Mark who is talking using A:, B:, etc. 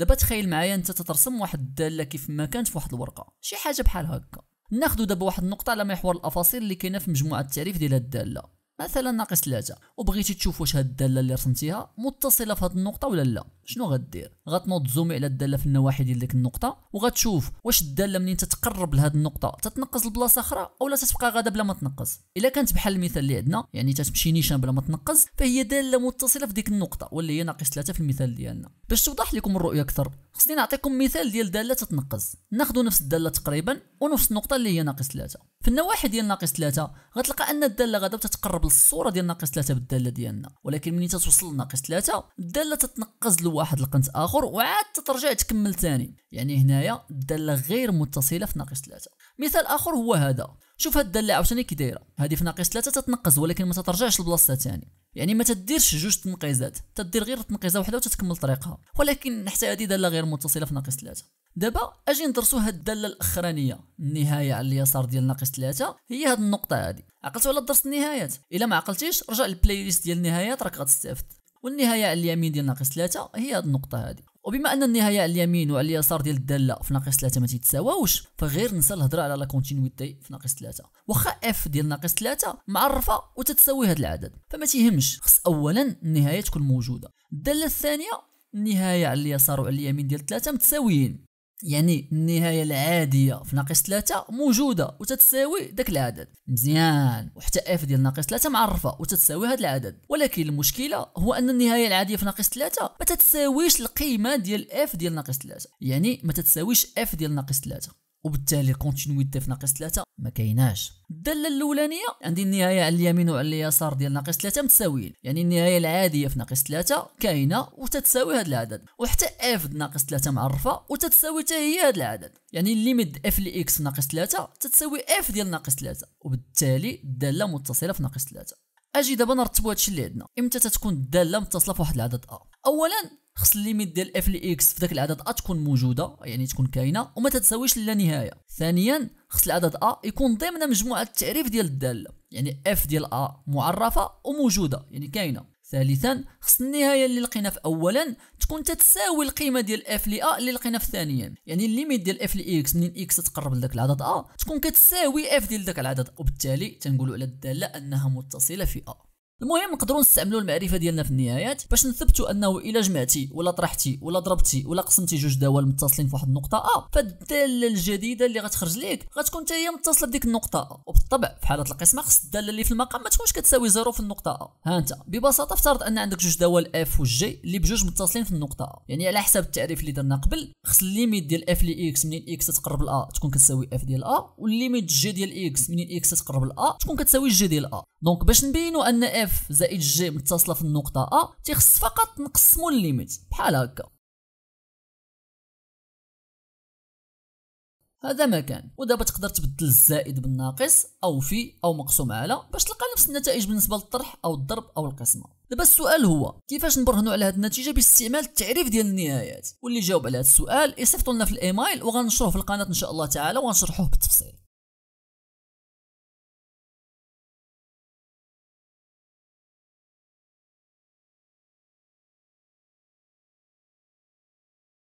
A: دابا تخيل معايا انت تترسم واحد الداله كيف ما كانت في واحد الورقه شي حاجه بحال هكا ناخذ دابا واحد النقطه على محور الافاصيل اللي كاينه في مجموعه التعريف ديال هاد الداله مثلا ناقص 3 وبغيتي تشوف واش هاد الداله اللي رسمتيها متصله في هاد النقطه ولا لا شنو غدير غتنوض زومي على الداله في النواحي ديال ديك النقطه وغتشوف واش الداله منين تتقرب لهاد النقطه تتنقص لبلاصه اخرى اولا تتبقى غاده بلا ما تنقص الا كانت بحال المثال اللي عندنا يعني تتمشي نيشان بلا ما تنقص فهي داله متصله في ديك النقطه واللي هي ناقص 3 في المثال ديالنا باش توضح لكم الرؤيه اكثر خصني نعطيكم مثال ديال داله تتنقص ناخذ نفس الداله تقريبا ونفس النقطه اللي هي ناقص 3 في النواحي ديال ناقص 3 غتلقى ان الداله غاده تتقرب الصوره ديال ناقص 3 بالداله ديالنا ولكن ملي تتوصل لناقص 3 الداله تتنقز لواحد القنت اخر وعاد تترجع تكمل ثاني يعني هنايا الداله غير متصله في ناقص 3 مثال اخر هو هذا شوف هاد الداله عاوتاني كي دايره هذه في ناقص 3 تتنقز ولكن ما تترجعش لبلاصتها ثاني يعني ما تديرش جوج تنقيزات تدير غير تنقيزه واحده وتتكمل طريقها ولكن حتى هذه داله غير متصله في ناقص ثلاثة دابا اجي ندرسوا هاد الداله الاخرانيه النهايه على اليسار ديال ناقص ثلاثة هي هاد النقطه هادي عقلتوا على درس النهايات الا ما عقلتيش رجع للبلاي ليست ديال النهايات راك غتستافد والنهايه على اليمين ديال ناقص ثلاثة هي هاد النقطه هادي وبما ان النهايه على اليمين وعلى اليسار ديال الداله في ناقص 3 ما تيتساواوش فغير ننسى الهضره على لا كونتينيتي في ناقص 3 واخا اف ديال ناقص 3 معرفه وتتساوي هذا العدد فما تيهمش خص اولا النهايه تكون موجوده الداله الثانيه النهايه على اليسار وعلى اليمين ديال 3 متساويين يعني النهايه العاديه في ناقص ثلاثة موجوده وتتساوي ذاك العدد مزيان وحتى اف ديال ناقص ثلاثة معرفه وتتساوي هذا العدد ولكن المشكله هو ان النهايه العاديه في ناقص ثلاثة ما تتساويش القيمه ديال اف ديال ناقص ثلاثة يعني ما تتساويش اف ديال ناقص ثلاثة وبالتالي الكونتينيتي في ناقص 3 ما كايناش الداله الاولانيه عندي النهايه على اليمين وعلى اليسار ديال ناقص 3 متساويين يعني النهايه العاديه في ناقص 3 كاينه وتتساوي هذا العدد وحتى اف ناقص 3 معرفه وتتساوي حتى هي هذا العدد يعني ليميت اف لاكس في ناقص 3 تتساوي اف ديال ناقص 3 وبالتالي الداله متصله في ناقص 3 اجي دابا نرتبوا هادشي اللي عندنا امتى تتكون الداله متصله في واحد العدد ا اولا خص الليميت ديال اف لي اكس في ذاك العدد ا تكون موجوده يعني تكون كاينه وما تتساويش لا نهايه ثانيا خص العدد ا يكون ضمن مجموعه التعريف ديال الداله يعني اف ديال ا معرفه وموجوده يعني كاينه ثالثا خص النهايه اللي لقينا في اولا تكون تتساوي القيمه ديال اف لي ا اللي لقينا في ثانيا يعني الليميت ديال اف لي اكس منين اكس تقرب لذاك العدد ا تكون كتساوي اف ديال ذاك العدد وبالتالي تنقولوا على الداله انها متصله في ا المهم نقدروا نستعملوا المعرفه ديالنا في النهايات باش نثبتوا انه الا جمعتي ولا طرحتي ولا ضربتي ولا قسمتي جوج دوال متصلين في واحد النقطه ا آه، فالداله الجديده اللي غتخرج لك غتكون حتى هي متصله بديك النقطه ا آه، وبالطبع في حاله القسمه خص الداله اللي في المقام ما تكونش كتساوي زيرو في النقطه ا آه. ها انت ببساطه افترض ان عندك جوج دوال اف وجي اللي بجوج متصلين في النقطه ا يعني على حسب التعريف اللي درنا قبل خص الليميت ديال اف لي اكس منين اكس تقرب لا تكون كتساوي اف ديال ا والليميت جي ديال اكس منين اكس تقرب ا تكون كتساوي جي ديال ا دونك باش نبينوا ان اف اف زائد جي متصله في النقطه ا تيخص فقط نقسمو الليميت بحال هكا هذا ما كان ودابا تقدر تبدل الزائد بالناقص او في او مقسوم على باش تلقى نفس النتائج بالنسبه للطرح او الضرب او القسمه دابا السؤال هو كيفاش نبرهنوا على هذه النتيجه باستعمال التعريف ديال النهايات واللي جاوب على هذا السؤال يصيفطوا لنا في الايميل وغنشروه في القناه ان شاء الله تعالى وغنشرحوه بالتفصيل